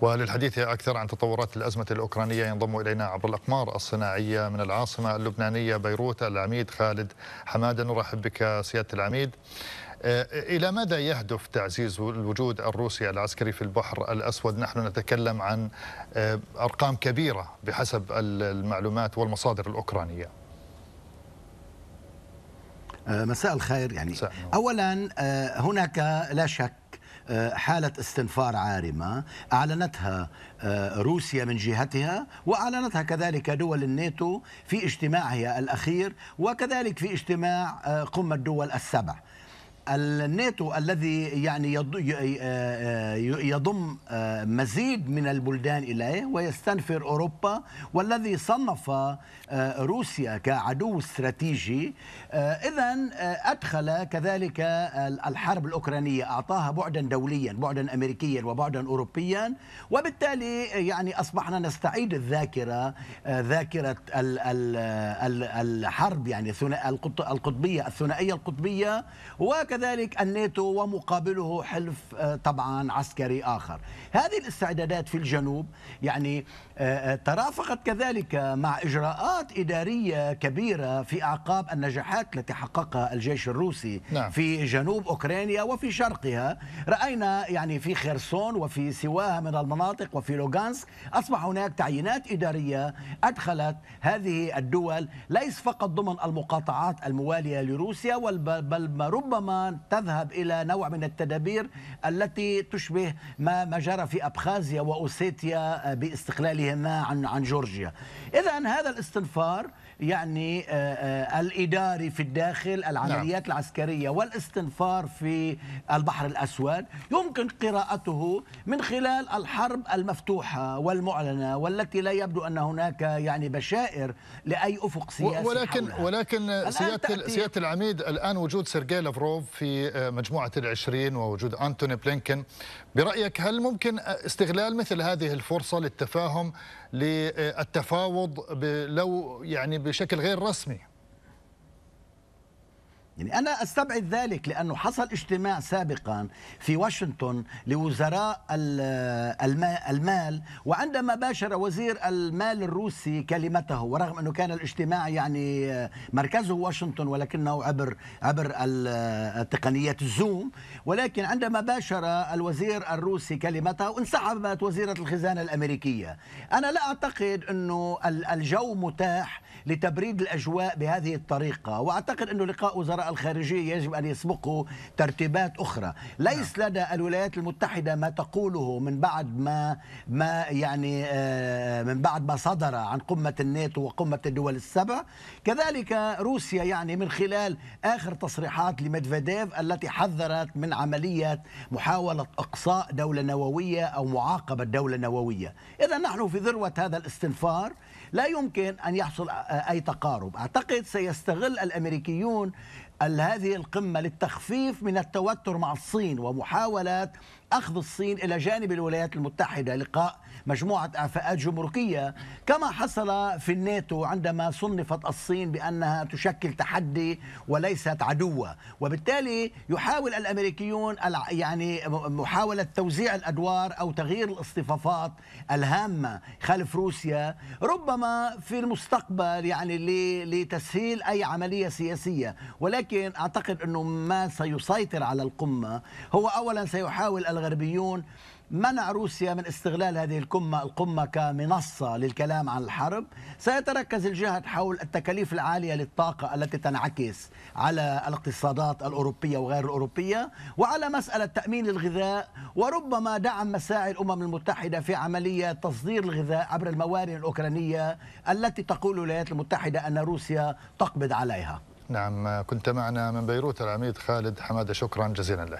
وللحديث أكثر عن تطورات الأزمة الأوكرانية ينضم إلينا عبر الأقمار الصناعية من العاصمة اللبنانية بيروت العميد خالد حمادة نرحب بك سيادة العميد إيه، إلى ماذا يهدف تعزيز الوجود الروسي العسكري في البحر الأسود نحن نتكلم عن إيه، أرقام كبيرة بحسب المعلومات والمصادر الأوكرانية مساء الخير يعني مساء. اولا إيه، هناك لا شك آه، حالة استنفار عارمة أعلنتها آه، روسيا من جهتها وأعلنتها كذلك دول الناتو في اجتماعها الأخير وكذلك في اجتماع آه، قمة دول السبع الناتو الذي يعني آه، يضم آه، مزيد من البلدان اليه ويستنفر اوروبا والذي صنف آه، روسيا كعدو استراتيجي اذا ادخل كذلك الحرب الاوكرانيه اعطاها بعدا دوليا بعدا امريكيا وبعدا اوروبيا وبالتالي يعني اصبحنا نستعيد الذاكره ذاكره الحرب يعني القطبيه الثنائيه القطبيه و وكذلك الناتو ومقابله حلف آه، طبعا عسكري آخر هذه الاستعدادات في الجنوب يعني آه، آه، ترافقت كذلك مع إجراءات إدارية كبيرة في أعقاب النجاحات التي حققها الجيش الروسي نعم. في جنوب أوكرانيا وفي شرقها رأينا يعني في خرسون وفي سواها من المناطق وفي لوغانسك أصبح هناك تعيينات إدارية أدخلت هذه الدول ليس فقط ضمن المقاطعات الموالية لروسيا بل ربما إيران تذهب إلى نوع من التدابير التي تشبه ما ما جرى في أبخازيا وأوسيتيا آه، باستقلالهما عن عن جورجيا إذا هذا الاستنفار يعني آه، آه، الإداري في الداخل العمليات نعم. العسكرية والاستنفار في البحر الأسود يمكن قراءته من خلال الحرب المفتوحة والمعلنة والتي لا يبدو أن هناك يعني بشائر لأي أفق سياسي ولكن حولها. ولكن سيادة, سيادة العميد الآن وجود سيرجي لافروف في آه، مجموعة العشرين ووجود أنتوني بلينكن برأيك هل ممكن آه، استغلال مثل هذه الفرصة للتفاهم للتفاوض لو يعني بشكل غير رسمي يعني أنا أستبعد ذلك لأنه حصل اجتماع سابقا في واشنطن لوزراء المال وعندما باشر وزير المال الروسي كلمته ورغم أنه كان الاجتماع يعني مركزه واشنطن ولكنه عبر عبر التقنيات الزوم ولكن عندما باشر الوزير الروسي كلمته انسحبت وزيرة الخزانة الأمريكية أنا لا أعتقد أنه الجو متاح لتبريد الأجواء بهذه الطريقة وأعتقد أنه لقاء وزراء الخارجية يجب أن يسبقه ترتيبات أخرى ليس نعم. لدى الولايات المتحدة ما تقوله من بعد ما ما يعني آه، من بعد ما صدر عن قمة الناتو وقمة الدول السبع كذلك روسيا يعني من خلال آخر تصريحات لمدفيديف التي حذرت من عملية محاولة إقصاء دولة نووية أو معاقبة دولة نووية إذا نحن في ذروة هذا الاستنفار لا يمكن أن يحصل أي تقارب أعتقد سيستغل الأمريكيون هذه القمة للتخفيف من التوتر مع الصين ومحاولة أخذ الصين إلى جانب الولايات المتحدة لقاء مجموعة أعفاءات جمركية كما حصل في الناتو عندما صنفت الصين بأنها تشكل تحدي وليست عدوة وبالتالي يحاول الأمريكيون يعني محاولة توزيع الأدوار أو تغيير الاصطفافات الهامة خلف روسيا ربما في المستقبل يعني لتسهيل أي عملية سياسية ولكن ولكن أعتقد أنه ما سيسيطر على القمة هو أولا سيحاول الغربيون منع روسيا من استغلال هذه القمة القمة كمنصة للكلام عن الحرب سيتركز الجهد حول التكاليف العالية للطاقة التي تنعكس على الاقتصادات الأوروبية وغير الأوروبية وعلى مسألة تأمين الغذاء وربما دعم مساعي الأمم المتحدة في عملية تصدير الغذاء عبر الموارد الأوكرانية التي تقول الولايات المتحدة أن روسيا تقبض عليها نعم كنت معنا من بيروت العميد خالد حماده شكرا جزيلا لك